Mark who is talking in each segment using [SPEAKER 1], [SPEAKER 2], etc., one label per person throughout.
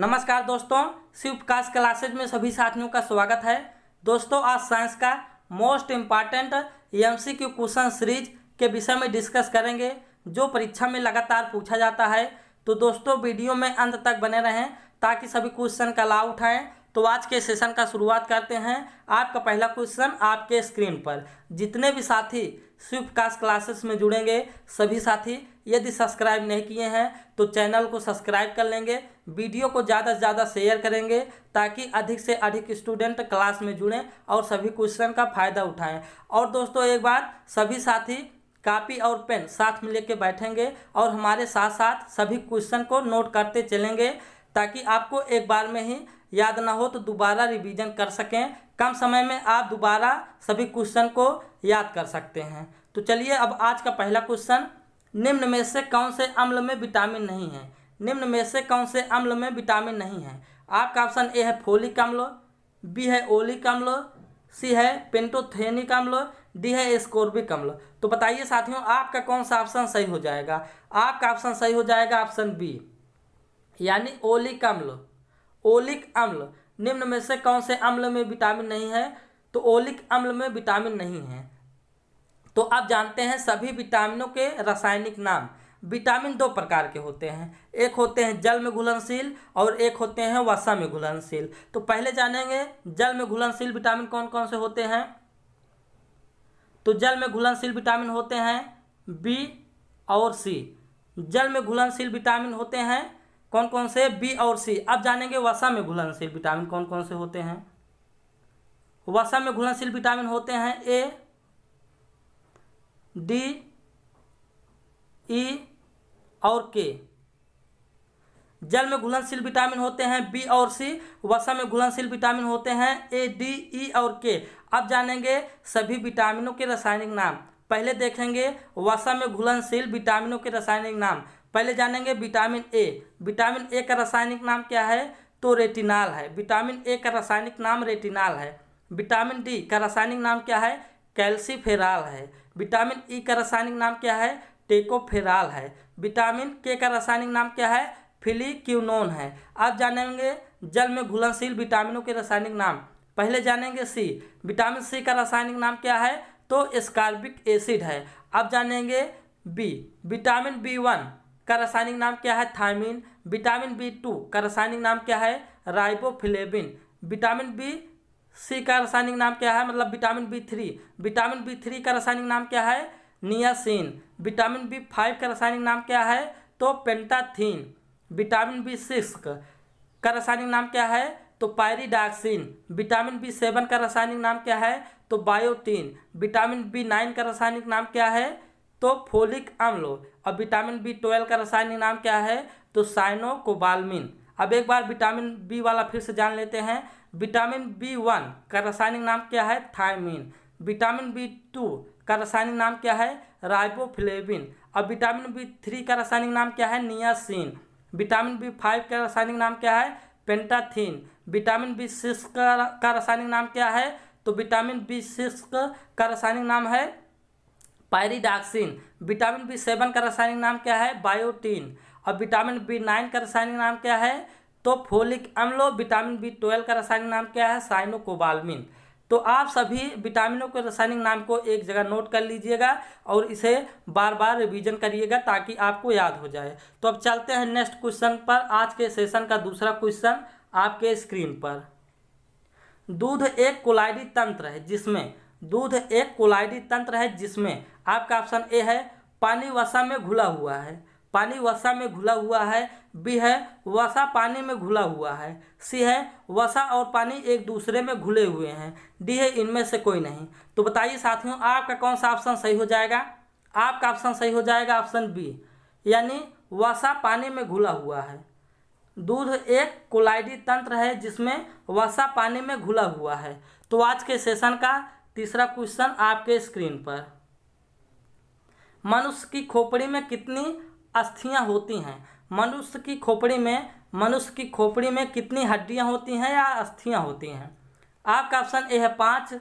[SPEAKER 1] नमस्कार दोस्तों शिव प्रकाश क्लासेज में सभी साथियों का स्वागत है दोस्तों आज साइंस का most important MCQ question series के विषय में डिस्कस करेंगे जो परीक्षा में लगातार पूछा जाता है तो दोस्तों वीडियो में अंत तक बने रहें ताकि सभी क्वेश्चन का लाभ उठाएं तो आज के सेशन का शुरुआत करते हैं आपका पहला क्वेश्चन आपके स्क्रीन पर जितने भी साथी स्विफ्ट कास्ट क्लासेस में जुड़ेंगे सभी साथी यदि सब्सक्राइब नहीं किए हैं तो चैनल को सब्सक्राइब कर लेंगे वीडियो को ज़्यादा से ज़्यादा शेयर करेंगे ताकि अधिक से अधिक स्टूडेंट क्लास में जुड़ें और सभी क्वेश्चन का फ़ायदा उठाएँ और दोस्तों एक बार सभी साथी कापी और पेन साथ में लेके बैठेंगे और हमारे साथ साथ सभी क्वेश्चन को नोट करते चलेंगे ताकि आपको एक बार में ही याद ना हो तो दोबारा रिवीजन कर सकें कम समय में आप दोबारा सभी क्वेश्चन को याद कर सकते हैं तो चलिए अब आज का पहला क्वेश्चन निम्न में से कौन से अम्ल में विटामिन नहीं है निम्न में से कौन से अम्ल में विटामिन नहीं है आपका ऑप्शन ए है फोलिक अम्ल बी है ओली अम्ल सी है पेंटोथेनिक अम्ल डी है स्कोर्बिक अम्ल तो बताइए साथियों आपका कौन सा ऑप्शन सही हो जाएगा आपका ऑप्शन सही हो जाएगा ऑप्शन बी यानी ओलिक अम्ल ओलिक अम्ल निम्न में से कौन से अम्ल में विटामिन नहीं है तो ओलिक अम्ल में विटामिन नहीं है तो आप जानते हैं सभी विटामिनों के रासायनिक नाम विटामिन दो प्रकार के होते हैं एक होते हैं जल में घुलनशील और एक होते हैं वसा में घुलनशील तो पहले जानेंगे जल में घुलनशील विटामिन कौन कौन से होते हैं तो जल में घुलनशील विटामिन होते हैं बी और सी जल में घुलनशील विटामिन होते हैं कौन कौन से बी और सी अब जानेंगे वसा में घुलनशील विटामिन कौन कौन से होते हैं वसा में घुलनशील विटामिन होते हैं ए डी ई और के जल में घुलनशील विटामिन होते हैं बी और सी वसा में घुलनशील विटामिन होते हैं ए डी ई और के अब जानेंगे सभी विटामिनों के रासायनिक नाम पहले देखेंगे वसा में घुलनशील विटामिनों के रासायनिक नाम पहले जानेंगे विटामिन ए विटामिन ए का रासायनिक नाम क्या है तो रेटिनाल है विटामिन ए का रासायनिक नाम रेटिनाल है विटामिन डी का रासायनिक नाम क्या है कैल्सीफेराल है विटामिन ई e का रासायनिक नाम क्या है टेकोफेराल है विटामिन के का रासायनिक नाम क्या है फिलिक्यूनोन है आप जानेंगे जल में घुलनशील विटामिनों के रासायनिक नाम पहले जानेंगे सी विटामिन सी का रासायनिक नाम क्या है तो स्कार्बिक एसिड है अब जानेंगे बी विटामिन बी वन का रासायनिक नाम क्या है थायमिन विटामिन बी टू का रासायनिक नाम क्या है राइबोफिलेबिन विटामिन बी सी का रासायनिक नाम क्या है मतलब vitamin B three vitamin B three का रासायनिक नाम क्या है नियासिन विटामिन बी फाइव का रासायनिक नाम क्या है तो पेंटाथीन विटामिन बी सिक्स का रासायनिक नाम क्या है तो पायरीडाक्सिन विटामिन बी सेवन का रासायनिक नाम क्या है तो बायोटीन विटामिन बी नाइन का रासायनिक नाम क्या है तो फोलिक अम्ल अब विटामिन बी ट्वेल्व का रासायनिक नाम क्या है तो साइनोकोबालमिन अब एक बार विटामिन बी वाला फिर से जान लेते हैं विटामिन बी वन का रासायनिक नाम क्या है थायमिन विटामिन बी टू का रासायनिक नाम क्या है राइबोफ्लेविन अब विटामिन बी थ्री का रासायनिक नाम क्या है नियासिन विटामिन बी फाइव का रासायनिक नाम क्या है पेंटाथिन विटामिन बी सिक्स का रासायनिक नाम क्या है तो विटामिन बी सिक्स का रासायनिक नाम है पायरिडाक्सिन विटामिन बी सेवन का रासायनिक नाम क्या है बायोटीन और विटामिन बी नाइन का रासायनिक नाम क्या है तो फोलिक अम्लो विटामिन बी ट्वेल्व का रासायनिक नाम क्या है साइनोकोबालमिन तो आप सभी विटामिनों के रासायनिक नाम को एक जगह नोट कर लीजिएगा और इसे बार बार रिवीजन करिएगा ताकि आपको याद हो जाए तो अब चलते हैं नेक्स्ट क्वेश्चन पर आज के सेशन का दूसरा क्वेश्चन आपके स्क्रीन पर दूध एक कोलाइडी तंत्र है जिसमें दूध एक कोलाइडी तंत्र है जिसमें आपका ऑप्शन ए है पानी वसा में घुला हुआ है पानी वसा में घुला हुआ है बी है वसा पानी में घुला हुआ है सी है वसा और पानी एक दूसरे में घुले हुए हैं डी है इनमें से कोई नहीं तो बताइए साथियों आपका कौन सा ऑप्शन सही हो जाएगा आपका ऑप्शन सही हो जाएगा ऑप्शन बी यानी वसा पानी में घुला हुआ है दूध एक कोलाइडी तंत्र है जिसमें वसा पानी में घुला हुआ है तो आज के सेशन का तीसरा क्वेश्चन आपके स्क्रीन पर मनुष्य की खोपड़ी में कितनी अस्थियां होती हैं मनुष्य की खोपड़ी में मनुष्य की खोपड़ी में कितनी हड्डियां होती हैं या अस्थियां होती हैं आपका ऑप्शन ए है पाँच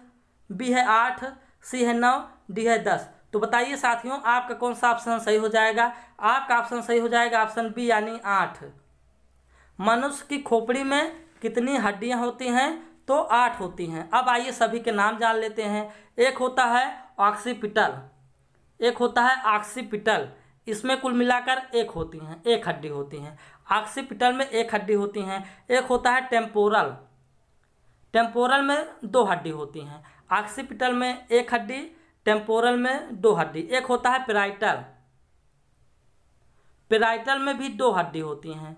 [SPEAKER 1] बी है आठ सी है नौ डी है दस तो बताइए साथियों आपका कौन सा ऑप्शन सही हो जाएगा आपका ऑप्शन सही हो जाएगा ऑप्शन बी यानी आठ मनुष्य की खोपड़ी में कितनी हड्डियां होती हैं तो आठ होती हैं अब आइए सभी के नाम जान लेते हैं एक होता है ऑक्सीपिटल एक होता है ऑक्सीपिटल इसमें कुल मिलाकर एक होती हैं एक हड्डी होती हैं ऑक्सीपिटल में एक हड्डी होती हैं एक होता है टेम्पोरल टेम्पोरल में दो हड्डी होती हैं ऑक्सीपिटल में एक हड्डी टेम्पोरल में दो हड्डी एक होता है पेराइटल पेराइटल में भी दो हड्डी होती हैं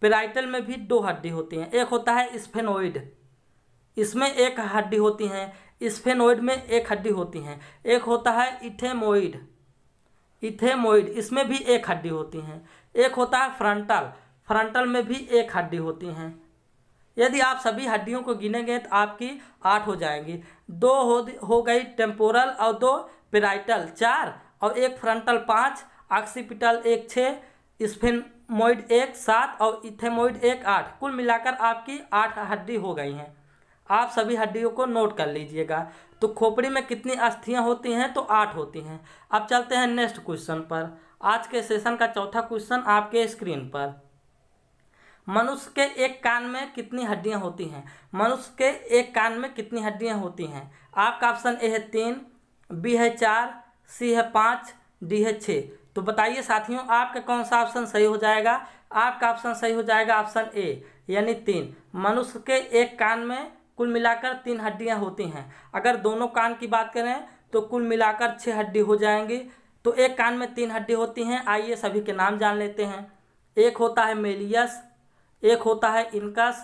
[SPEAKER 1] पेराइटल में भी दो हड्डी होती हैं एक होता है स्फेनोइड इसमें एक हड्डी होती हैं स्फेनोइड में एक हड्डी होती हैं एक होता है इथेमोइड इथेमोइड इसमें भी एक हड्डी होती हैं एक होता है फ्रंटल फ्रंटल में भी एक हड्डी होती हैं यदि आप सभी हड्डियों को गिनेंगे तो आपकी आठ हो जाएंगी दो हो हो गई टेम्पोरल और दो पेराइटल चार और एक फ्रंटल पाँच ऑक्सीपिटल एक छः स्फेनमोइड एक सात और इथेमोइड एक आठ कुल मिलाकर आपकी आठ हड्डी हो गई हैं आप सभी हड्डियों को नोट कर लीजिएगा तो खोपड़ी में कितनी अस्थियाँ होती हैं तो आठ होती हैं अब चलते हैं नेक्स्ट क्वेश्चन पर आज के सेशन का चौथा क्वेश्चन आपके स्क्रीन पर मनुष्य के एक कान में कितनी हड्डियां होती हैं मनुष्य के एक कान में कितनी हड्डियां होती हैं आपका ऑप्शन ए है तीन बी है चार सी है पाँच डी है छः तो बताइए साथियों आपका कौन सा ऑप्शन सही हो जाएगा आपका ऑप्शन सही हो जाएगा ऑप्शन ए यानी तीन मनुष्य के एक कान में कुल मिलाकर तीन हड्डियाँ होती हैं अगर दोनों कान की बात करें तो कुल मिलाकर छः हड्डी हो जाएंगी तो एक कान में तीन हड्डी होती हैं आइए सभी के नाम जान लेते हैं एक होता है मेलियस एक होता है इनकस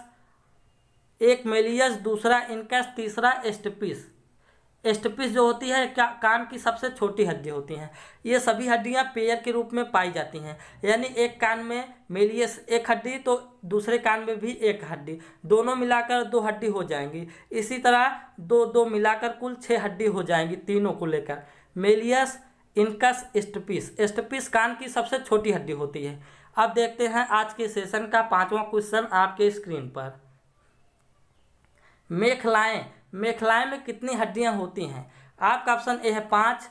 [SPEAKER 1] एक मेलियस दूसरा इनकस तीसरा एस्टपिस एस्टपिस जो होती है क्या कान की सबसे छोटी हड्डी होती हैं ये सभी हड्डियाँ पेयर के रूप में पाई जाती हैं यानी एक कान में मेलियस एक हड्डी तो दूसरे कान में भी एक हड्डी दोनों मिलाकर दो हड्डी हो जाएंगी इसी तरह दो दो मिलाकर कुल छः हड्डी हो जाएंगी तीनों को लेकर मेलियस इनकस एस्टपिस एस्टपिस कान की सबसे छोटी हड्डी होती है अब देखते हैं आज के सेशन का पांचवा क्वेश्चन आपके स्क्रीन पर मेखलाएं मेखलाएँ में कितनी हड्डियाँ होती हैं आपका ऑप्शन ए है पाँच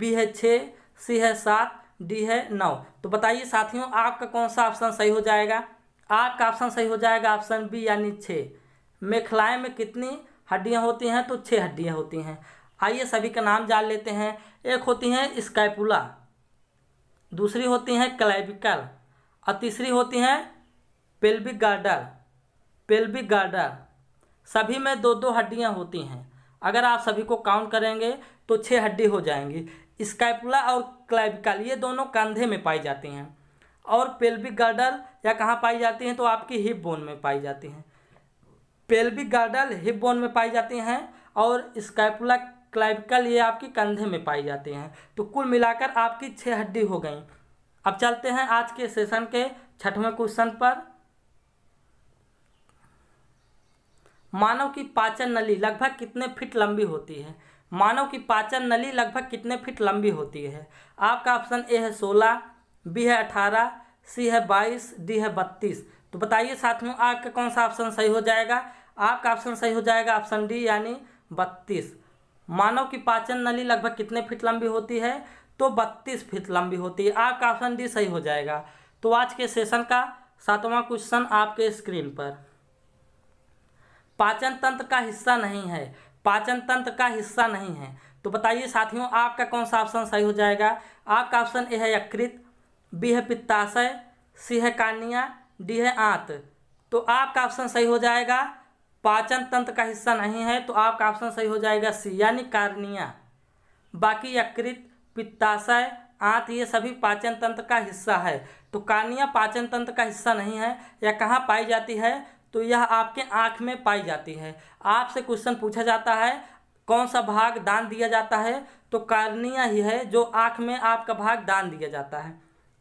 [SPEAKER 1] बी है छः सी है सात डी है नौ तो बताइए साथियों आपका कौन सा ऑप्शन सही हो जाएगा आपका ऑप्शन सही हो जाएगा ऑप्शन बी यानी छः मेखलाएँ में कितनी हड्डियाँ होती हैं तो छः हड्डियाँ होती हैं आइए सभी का नाम जान लेते हैं एक होती हैं स्कैपुला दूसरी होती हैं क्लाइबिकल और तीसरी होती हैं पेल्विक गार्डर पेल्विक गार्डर सभी में दो दो हड्डियाँ होती हैं अगर आप सभी को काउंट करेंगे तो छः हड्डी हो जाएंगी स्काइपुला और क्लाइबिकल ये दोनों कंधे में पाई जाती हैं और पेल्विक गर्डल या कहाँ पाई जाती हैं तो आपकी हिप बोन में पाई जाती हैं पेल्विक गर्डल हिप बोन में पाई जाती हैं और स्काइपुला क्लाइबिकल ये आपकी कंधे में पाई जाती हैं तो कुल मिलाकर आपकी छः हड्डी हो गई अब चलते हैं आज के सेशन के छठवें क्वेश्चन पर मानव की पाचन नली लगभग कितने फीट लंबी होती है मानव की पाचन नली लगभग कितने फीट लंबी होती है आपका ऑप्शन ए है सोलह बी है अठारह सी है बाईस डी है बत्तीस तो बताइए साथ में आपका कौन सा ऑप्शन सही हो जाएगा आपका ऑप्शन सही हो जाएगा ऑप्शन डी यानी बत्तीस मानव की पाचन नली लगभग कितने फीट लंबी होती है तो बत्तीस फीट लंबी होती है आपका ऑप्शन डी सही हो जाएगा तो आज के सेशन का सातवां क्वेश्चन आपके स्क्रीन पर पाचन तंत्र का हिस्सा नहीं है पाचन तंत्र का हिस्सा नहीं है तो बताइए साथियों आपका कौन सा ऑप्शन सही हो जाएगा आपका ऑप्शन ए है यकृत बी है पित्ताशय सी है कानिया डी है आंत तो आपका ऑप्शन सही हो जाएगा पाचन तंत्र का हिस्सा नहीं है तो आपका ऑप्शन सही हो जाएगा सी यानी कार्निया बाकी यकृत पित्ताशय आंत ये सभी पाचन तंत्र का हिस्सा है तो कार्निया पाचन तंत्र का हिस्सा नहीं है या कहाँ पाई जाती है तो यह आपके आँख में पाई जाती है आपसे क्वेश्चन पूछा जाता है कौन सा भाग दान दिया जाता है तो कार्निया ही है जो आँख में आपका भाग दान दिया जाता है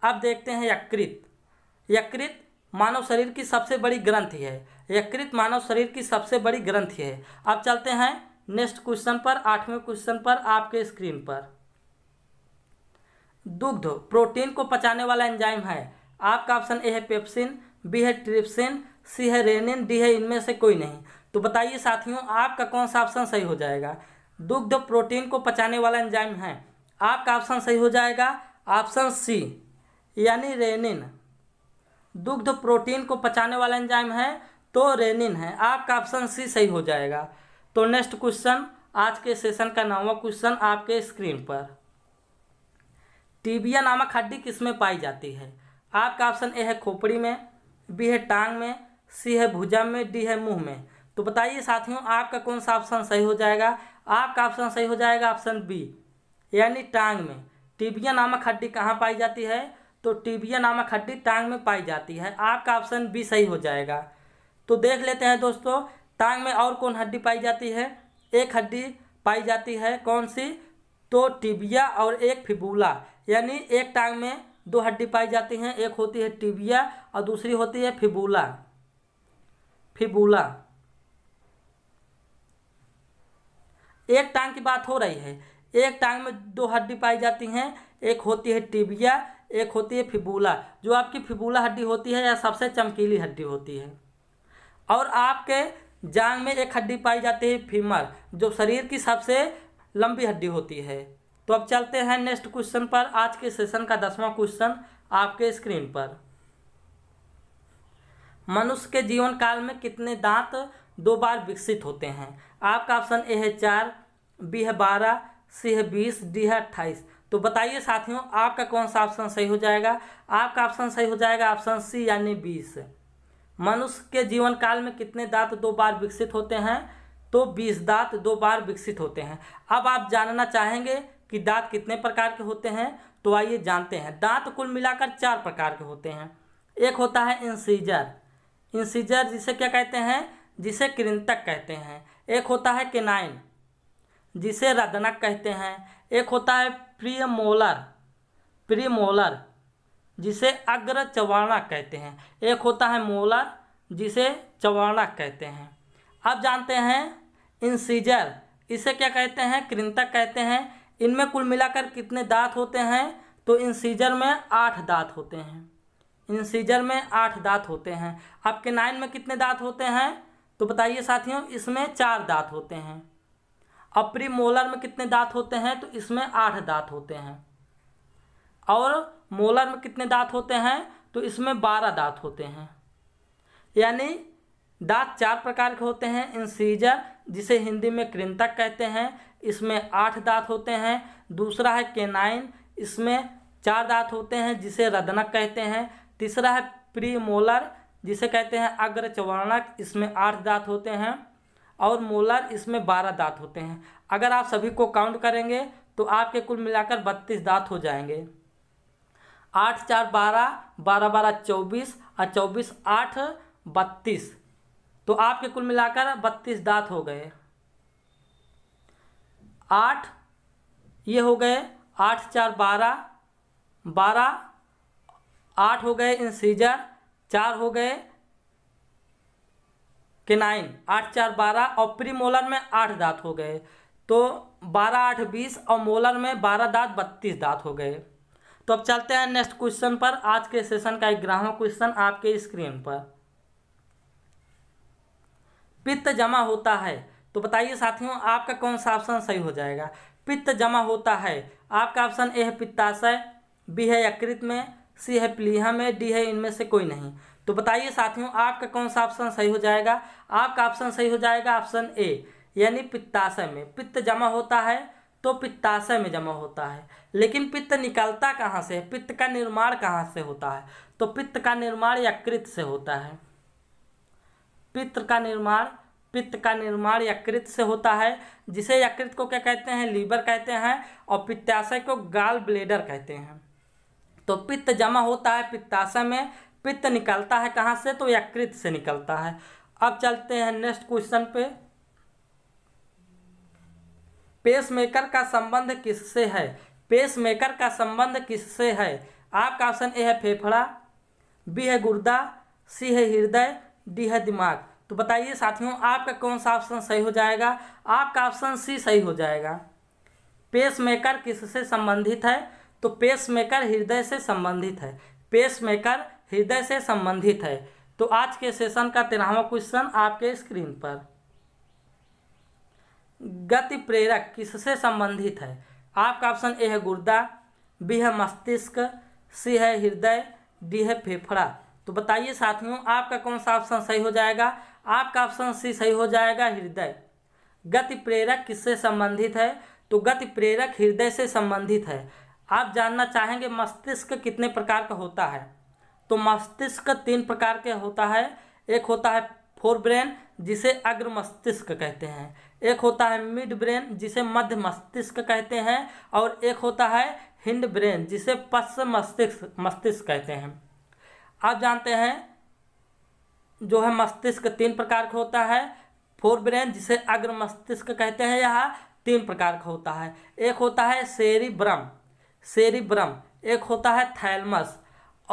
[SPEAKER 1] अब देखते हैं यकृत यकृत मानव शरीर की सबसे बड़ी ग्रंथि है यकृत मानव शरीर की सबसे बड़ी ग्रंथि है अब चलते हैं नेक्स्ट क्वेश्चन पर आठवें क्वेश्चन पर आपके स्क्रीन पर दुग्ध प्रोटीन को पचाने वाला एंजाइम है आपका ऑप्शन ए है पेप्सिन बी है ट्रिप्सिन सी है रेनिन डी है इनमें से कोई नहीं तो बताइए साथियों आपका कौन सा ऑप्शन सही हो जाएगा दुग्ध प्रोटीन को पचाने वाला एंजाइम है आपका ऑप्शन सही हो जाएगा ऑप्शन सी यानी रेनिन दुग्ध प्रोटीन को पचाने वाला एंजाइम है तो रेनिन है आपका ऑप्शन सी सही हो जाएगा तो नेक्स्ट क्वेश्चन आज के सेशन का नवा क्वेश्चन आपके स्क्रीन पर टीबिया नामक हड्डी किस में पाई जाती है आपका ऑप्शन ए है खोपड़ी में बी है टांग में सी है भुजा में डी है मुंह में तो बताइए साथियों आपका कौन सा ऑप्शन सही हो जाएगा आपका ऑप्शन सही हो जाएगा ऑप्शन बी यानी टांग में टिबिया नामक हड्डी कहाँ पाई जाती है तो टिबिया नामक हड्डी टांग में पाई जाती है आपका ऑप्शन बी सही हो जाएगा तो देख लेते हैं दोस्तों टांग में और कौन हड्डी पाई जाती है एक हड्डी पाई जाती है कौन सी तो टिबिया और एक फिबूला यानी एक टांग में दो हड्डी पाई जाती हैं एक होती है टिबिया और दूसरी होती है फिबूला फिबूला एक टांग की बात हो रही है एक टांग में दो हड्डी पाई जाती हैं एक होती है टिबिया एक होती है फिबूला जो आपकी फिबूला हड्डी होती है या सबसे चमकीली हड्डी होती है और आपके जांग में एक हड्डी पाई जाती है फीमर जो शरीर की सबसे लंबी हड्डी होती है तो अब चलते हैं नेक्स्ट क्वेश्चन पर आज के सेशन का दसवां क्वेश्चन आपके स्क्रीन पर मनुष्य के जीवन काल में कितने दांत दो बार विकसित होते हैं आपका ऑप्शन ए है चार बी है बारह सी है बीस डी है अट्ठाईस तो बताइए साथियों आपका कौन सा ऑप्शन सही हो जाएगा आपका ऑप्शन सही हो जाएगा ऑप्शन सी यानी बीस मनुष्य के जीवन काल में कितने दांत दो बार विकसित होते हैं तो बीस दांत दो बार विकसित होते हैं अब आप जानना चाहेंगे कि दांत कितने प्रकार के होते हैं तो आइए जानते हैं दांत कुल मिलाकर चार प्रकार के होते हैं एक होता है इंसीजर इंसीजर जिसे क्या कहते हैं जिसे कृंतक कहते हैं एक होता है केनाइन जिसे रदनक कहते हैं एक होता है प्रियमोलर प्रियमोलर जिसे अग्र चवाणा कहते हैं एक होता है मोलर जिसे चवाणा कहते हैं अब जानते हैं इंसीजर इसे क्या कहते हैं कृंतक कहते हैं इनमें कुल मिलाकर कितने दांत होते हैं तो इंसीजर में आठ दांत होते हैं इंसीजर में आठ दांत होते हैं आपके नाइन में कितने दांत होते हैं तो बताइए साथियों इसमें चार दांत होते हैं अपरी मोलर में कितने दांत होते हैं तो इसमें आठ दांत होते हैं और मोलर में कितने दांत होते हैं तो इसमें बारह दांत होते हैं यानी दांत चार प्रकार के होते हैं इंसीजर जिसे हिंदी में कृंतक कहते हैं इसमें आठ दांत होते हैं दूसरा है केनाइन इसमें चार दांत होते हैं जिसे रदनक कहते हैं तीसरा है प्रीमोलर जिसे कहते हैं अग्रचवर्णक इसमें आठ दांत होते हैं और मोलर इसमें बारह दांत होते हैं अगर आप सभी को काउंट करेंगे तो आपके कुल मिलाकर बत्तीस दांत हो जाएंगे आठ चार बारह बारह बारह चौबीस और चौबीस आठ बत्तीस तो आपके कुल मिलाकर बत्तीस दांत हो गए आठ ये हो गए आठ चार बारह बारह आठ हो गए इंसीजर चार हो गए केनाइन आठ चार बारह और प्री मोलर में आठ दांत हो गए तो बारह आठ बीस और मोलर में बारह दांत बत्तीस दांत हो गए तो अब चलते हैं नेक्स्ट क्वेश्चन पर आज के सेशन का एक ग्राहवा क्वेश्चन आपके स्क्रीन पर पित्त जमा होता है तो बताइए साथियों आपका कौन सा ऑप्शन सही हो जाएगा पित्त जमा होता है आपका ऑप्शन ए है पित्ताशय बी है यकृत में सी है प्लीहा में डी है इनमें से कोई नहीं तो बताइए साथियों आपका कौन सा ऑप्शन सही हो जाएगा आपका ऑप्शन सही हो जाएगा ऑप्शन ए यानी पित्ताशय में पित्त जमा होता है तो पित्ताशय में जमा होता है लेकिन पित्त निकलता कहाँ से है पित्त का निर्माण कहाँ से होता है तो पित्त का निर्माण यकृत से होता है पित्त का निर्माण पित्त का निर्माण यकृत से होता है जिसे यकृत को क्या कहते हैं लीवर कहते हैं और पित्ताशय को गाल ब्लेडर कहते हैं तो पित्त जमा होता है पित्ताशय में पित्त निकलता है कहाँ से तो यकृत से निकलता है अब चलते हैं नेक्स्ट क्वेश्चन पे पेसमेकर का संबंध किससे है पेसमेकर का संबंध किससे है आपका ऑप्शन ए है फेफड़ा बी है गुर्दा सी है हृदय डी है दिमाग तो बताइए साथियों आपका कौन सा ऑप्शन सही हो जाएगा आपका ऑप्शन सी सही हो जाएगा पेसमेकर किससे संबंधित है तो पेसमेकर हृदय से संबंधित है पेसमेकर हृदय से संबंधित है तो आज के सेशन का तेरहवा क्वेश्चन आपके स्क्रीन पर गति प्रेरक किससे संबंधित है आपका ऑप्शन ए है गुर्दा बी है मस्तिष्क सी है हृदय डी है फेफड़ा तो बताइए साथियों आपका कौन सा ऑप्शन सही हो जाएगा आपका ऑप्शन सी सही हो जाएगा हृदय गति प्रेरक किससे संबंधित है तो गति प्रेरक हृदय से संबंधित है आप जानना चाहेंगे मस्तिष्क कितने प्रकार का होता है तो मस्तिष्क तीन प्रकार के होता है एक होता है फोर ब्रेन जिसे अग्र मस्तिष्क कहते हैं एक होता है मिड ब्रेन जिसे मध्य मस्तिष्क कहते हैं और एक होता है हिंड ब्रेन जिसे पश्चिम मस्तिष्क मस्तिष्क कहते हैं आप जानते हैं जो है मस्तिष्क तीन प्रकार का होता है फोर ब्रेन जिसे अग्र मस्तिष्क कहते हैं यह तीन प्रकार का होता है एक होता है सेरी ब्रम सेरिब्रम एक होता है थैलमस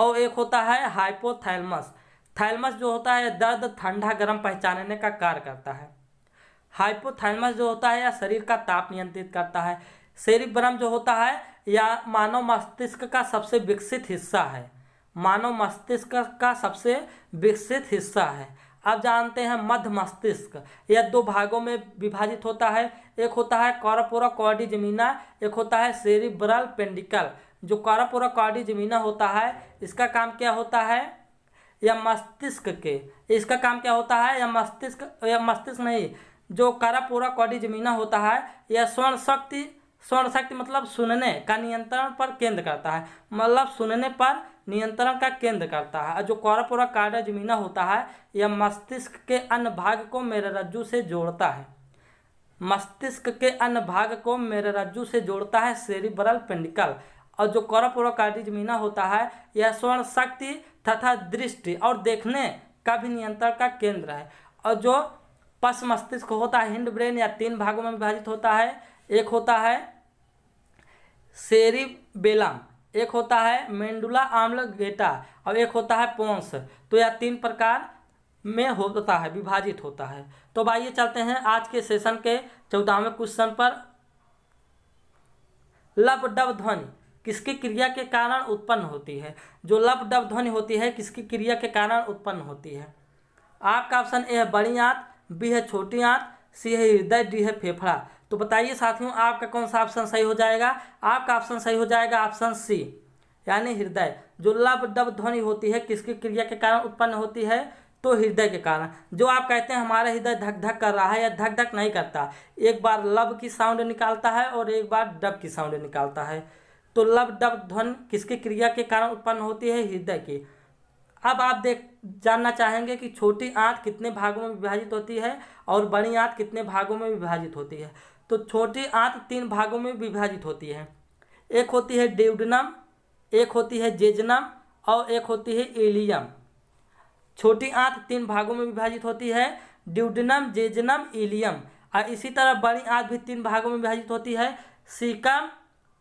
[SPEAKER 1] और एक होता है हाइपोथैलमस थैलमस जो होता है दर्द ठंडा गर्म पहचानने का कार्य करता है हाइपोथैलमस जो होता है या शरीर का ताप नियंत्रित करता है सेरिब्रम जो होता है या मानव मस्तिष्क का सबसे विकसित हिस्सा है मानव मस्तिष्क का सबसे विकसित हिस्सा है आप जानते हैं मध्य मस्तिष्क यह दो भागों में विभाजित होता है एक होता है कॉरपोरा कॉर्डी जमीना एक होता है सेरिब्रल पेंडिकल जो कॉरपोरा कॉर्डी जमीना होता है इसका काम क्या होता है या मस्तिष्क के इसका काम क्या होता है या मस्तिष्क या मस्तिष्क नहीं जो कारापोरा कॉडी जमीना होता है यह स्वर्ण शक्ति स्वर्ण शक्ति मतलब सुनने का नियंत्रण पर केंद्र करता है मतलब सुनने पर नियंत्रण का केंद्र करता है जो कॉरपोरा जमीना होता है यह मस्तिष्क के अन्य भाग को मेरे रज्जु से जोड़ता है मस्तिष्क के अन्य भाग को मेरे रज्जु से जोड़ता है सेरिब्रल पेंडिकल और जो कॉरपोरा जमीना होता है यह स्वर्ण शक्ति तथा दृष्टि और देखने का भी नियंत्रण का केंद्र है और जो पश मस्तिष्क होता है हिंड ब्रेन या तीन भागों में विभाजित होता है एक होता है सेरिबेलम एक होता है मेंडुला आम्ल गेटा और एक होता है पोंस तो यह तीन प्रकार में होता है विभाजित होता है तो आइए चलते हैं आज के सेशन के चौदहवें क्वेश्चन पर लब डब ध्वनि किसकी क्रिया के कारण उत्पन्न होती है जो लब डब ध्वनि होती है किसकी क्रिया के कारण उत्पन्न होती है आपका ऑप्शन ए है बड़ी आँत बी है छोटी आँत सी है हृदय डी है फेफड़ा तो बताइए साथियों आपका कौन सा ऑप्शन सही हो जाएगा आपका ऑप्शन सही हो जाएगा ऑप्शन सी यानी हृदय जो लब डब ध्वनि होती है किसकी क्रिया के कारण उत्पन्न होती है तो हृदय के कारण जो आप कहते हैं हमारा हृदय धक धक कर रहा है या धक धक नहीं करता एक बार लब की साउंड निकालता है और एक बार डब की साउंड निकालता है तो लब डब ध्वन किसकी क्रिया के कारण उत्पन्न होती है हृदय की अब आप देख जानना चाहेंगे कि छोटी आंत कितने भागों में विभाजित होती है और बड़ी आंत कितने भागों में विभाजित होती है तो छोटी आंत तीन भागों में विभाजित होती है एक होती है ड्यूडनम एक होती है जेजनम और एक होती है एलियम छोटी आंत तीन भागों में विभाजित होती है ड्यूडनम जेजनम एलियम और इसी तरह बड़ी आंत भी तीन भागों में विभाजित होती है सीकम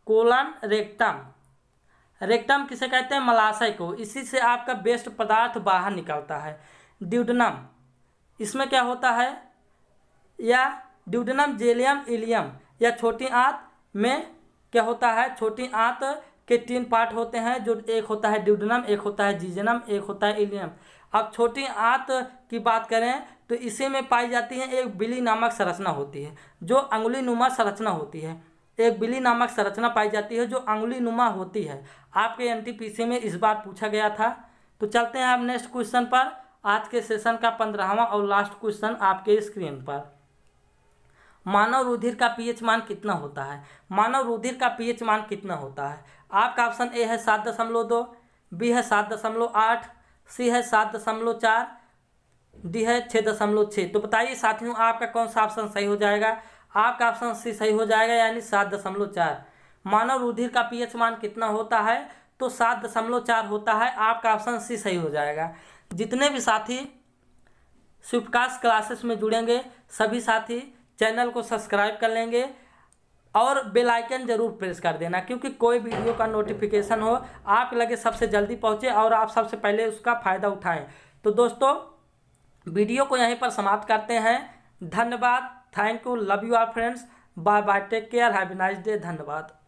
[SPEAKER 1] कोलन रेक्टम रेक्टम किसे कहते हैं मलाशय को इसी से आपका बेस्ट पदार्थ बाहर निकलता है ड्यूडनम इसमें क्या होता है या ड्यूडनम जेलियम इलियम या छोटी आंत में क्या होता है छोटी आंत के तीन पार्ट होते हैं जो एक होता है ड्यूडनम एक होता है जीजनम एक होता है इलियम अब छोटी आंत की बात करें तो इसी में पाई जाती है एक बिली नामक संरचना होती है जो अंगुली नुमा संरचना होती है एक बिली नामक संरचना पाई जाती है जो अंगुली नुमा होती है आपके एनटीपीसी में इस बार पूछा गया था तो चलते हैं आप नेक्स्ट क्वेश्चन पर आज के सेशन का पंद्रहवा और लास्ट क्वेश्चन आपके स्क्रीन पर मानव रुधिर का पीएच मान कितना होता है मानव रुधिर का पीएच मान कितना होता है आपका ऑप्शन ए है सात दशमलव दो बी है सात दशमलव आठ सी है सात दशमलव चार डी है छः दशमलव छः तो बताइए साथियों आपका कौन सा ऑप्शन सही हो जाएगा आपका ऑप्शन सी सही हो जाएगा यानी सात दशमलव चार मानव रुधिर का पीएच मान कितना होता है तो सात दशमलव चार होता है आपका ऑप्शन सी सही हो जाएगा जितने भी साथी स्विपकास्ट क्लासेस में जुड़ेंगे सभी साथी चैनल को सब्सक्राइब कर लेंगे और बेल आइकन जरूर प्रेस कर देना क्योंकि कोई वीडियो का नोटिफिकेशन हो आप लगे सबसे जल्दी पहुँचे और आप सबसे पहले उसका फ़ायदा उठाएं तो दोस्तों वीडियो को यहीं पर समाप्त करते हैं धन्यवाद thank you love you our friends bye bye take care have a nice day धन्यवाद